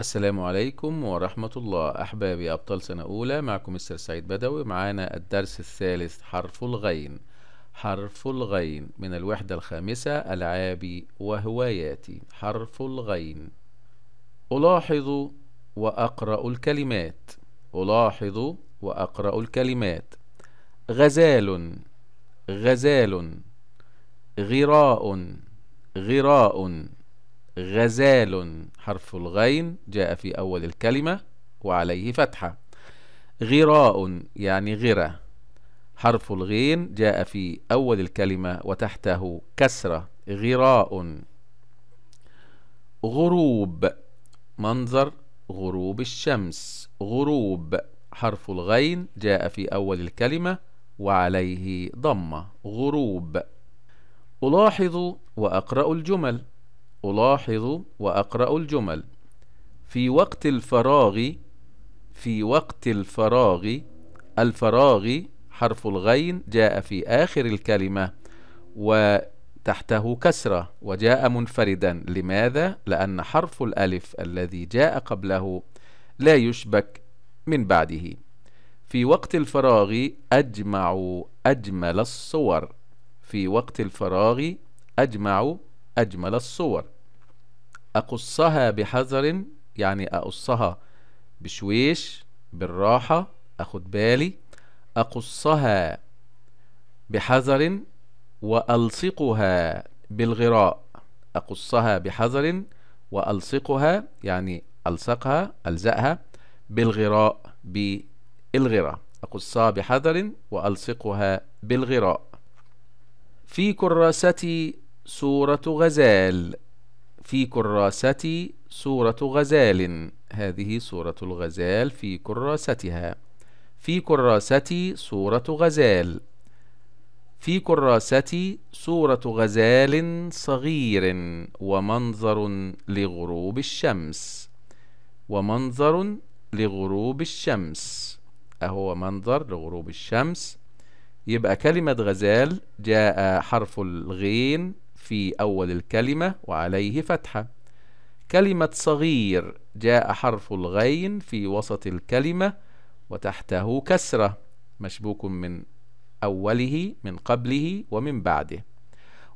السلام عليكم ورحمة الله أحبابي أبطال سنة أولى معكم مستر سعيد بدوي معانا الدرس الثالث حرف الغين حرف الغين من الوحدة الخامسة ألعابي وهواياتي حرف الغين ألاحظ وأقرأ الكلمات ألاحظ وأقرأ الكلمات غزال غزال غراء غراء غزال حرف الغين جاء في أول الكلمة وعليه فتحة غراء يعني غرة حرف الغين جاء في أول الكلمة وتحته كسرة غراء غروب منظر غروب الشمس غروب حرف الغين جاء في أول الكلمة وعليه ضمة غروب ألاحظ وأقرأ الجمل ألاحظ وأقرأ الجمل في وقت الفراغ في وقت الفراغ الفراغ حرف الغين جاء في آخر الكلمة وتحته كسرة وجاء منفردا لماذا؟ لأن حرف الألف الذي جاء قبله لا يشبك من بعده في وقت الفراغ أجمع أجمل الصور في وقت الفراغ أجمع أجمل الصور أقصها بحذر يعني أقصها بشويش بالراحة أخد بالي أقصها بحذر وألصقها بالغراء أقصها بحذر وألصقها يعني ألصقها ألزقها بالغراء بالغراء أقصها بحذر وألصقها بالغراء في كراستي صورة غزال في كراستي صورة غزال هذه صورة الغزال في كراستها في كراستي صورة غزال في كراستي صورة غزال صغير ومنظر لغروب الشمس ومنظر لغروب الشمس أهو منظر لغروب الشمس يبقى كلمة غزال جاء حرف الغين في أول الكلمة وعليه فتحة كلمة صغير جاء حرف الغين في وسط الكلمة وتحته كسرة مشبوك من أوله من قبله ومن بعده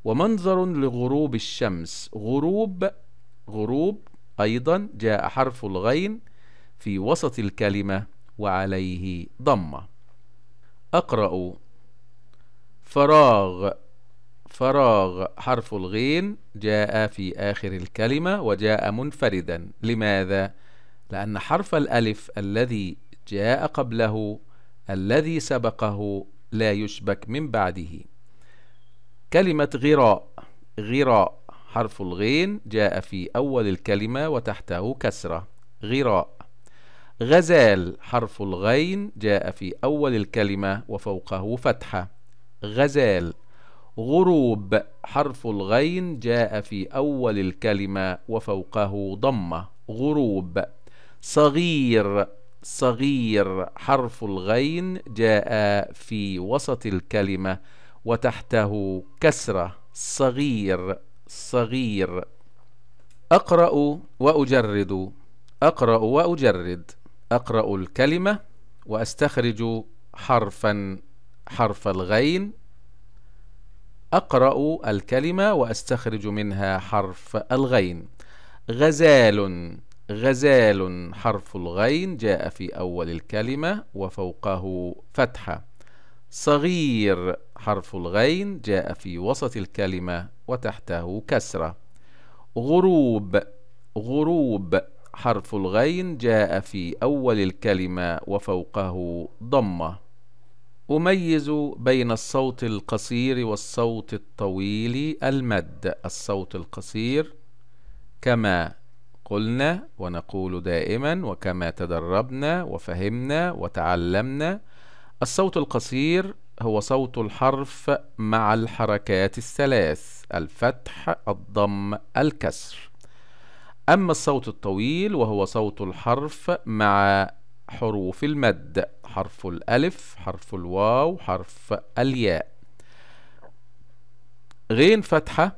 ومنظر لغروب الشمس غروب غروب أيضا جاء حرف الغين في وسط الكلمة وعليه ضمة أقرأ فراغ فراغ حرف الغين جاء في آخر الكلمة وجاء منفردا لماذا؟ لأن حرف الألف الذي جاء قبله الذي سبقه لا يشبك من بعده كلمة غراء غراء حرف الغين جاء في أول الكلمة وتحته كسرة غراء غزال حرف الغين جاء في أول الكلمة وفوقه فتحة غزال غروب حرف الغين جاء في أول الكلمة وفوقه ضمة غروب صغير صغير حرف الغين جاء في وسط الكلمة وتحته كسرة صغير صغير أقرأ وأجرد أقرأ وأجرد أقرأ الكلمة وأستخرج حرفا حرف الغين أقرأ الكلمة وأستخرج منها حرف الغين غزال غزال حرف الغين جاء في أول الكلمة وفوقه فتحة صغير حرف الغين جاء في وسط الكلمة وتحته كسرة غروب غروب حرف الغين جاء في أول الكلمة وفوقه ضمة أميز بين الصوت القصير والصوت الطويل المد الصوت القصير كما قلنا ونقول دائما وكما تدربنا وفهمنا وتعلمنا الصوت القصير هو صوت الحرف مع الحركات الثلاث الفتح الضم الكسر أما الصوت الطويل وهو صوت الحرف مع حروف المد حرف الألف حرف الواو حرف الياء غين فتحة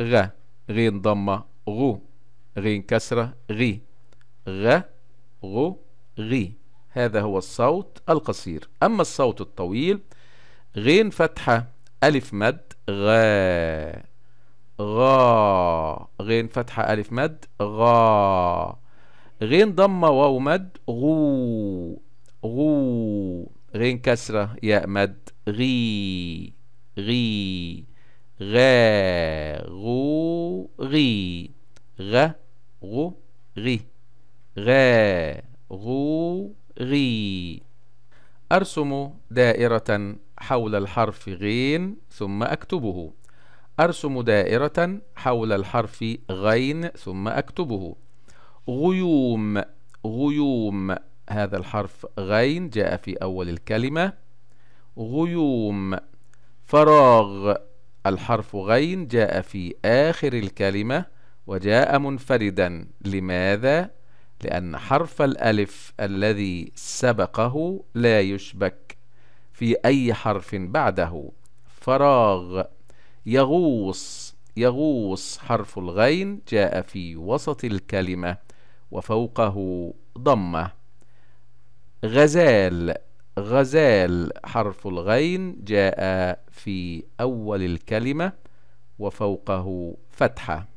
غ غين ضمة غو غين كسرة غي غ غو غي هذا هو الصوت القصير أما الصوت الطويل غين فتحة ألف مد غا غا غين فتحة ألف مد غا غين ضمة واو مد غو غو غين كسرة يا مد غي غي غا غو غي غا غو غي غا غو غي أرسم دائرة حول الحرف غين ثم أكتبه أرسم دائرة حول الحرف غين ثم أكتبه غيوم غيوم هذا الحرف غين جاء في أول الكلمة غيوم فراغ الحرف غين جاء في آخر الكلمة وجاء منفردا لماذا؟ لأن حرف الألف الذي سبقه لا يشبك في أي حرف بعده فراغ يغوص يغوص حرف الغين جاء في وسط الكلمة وفوقه ضمه غزال غزال حرف الغين جاء في أول الكلمة وفوقه فتحة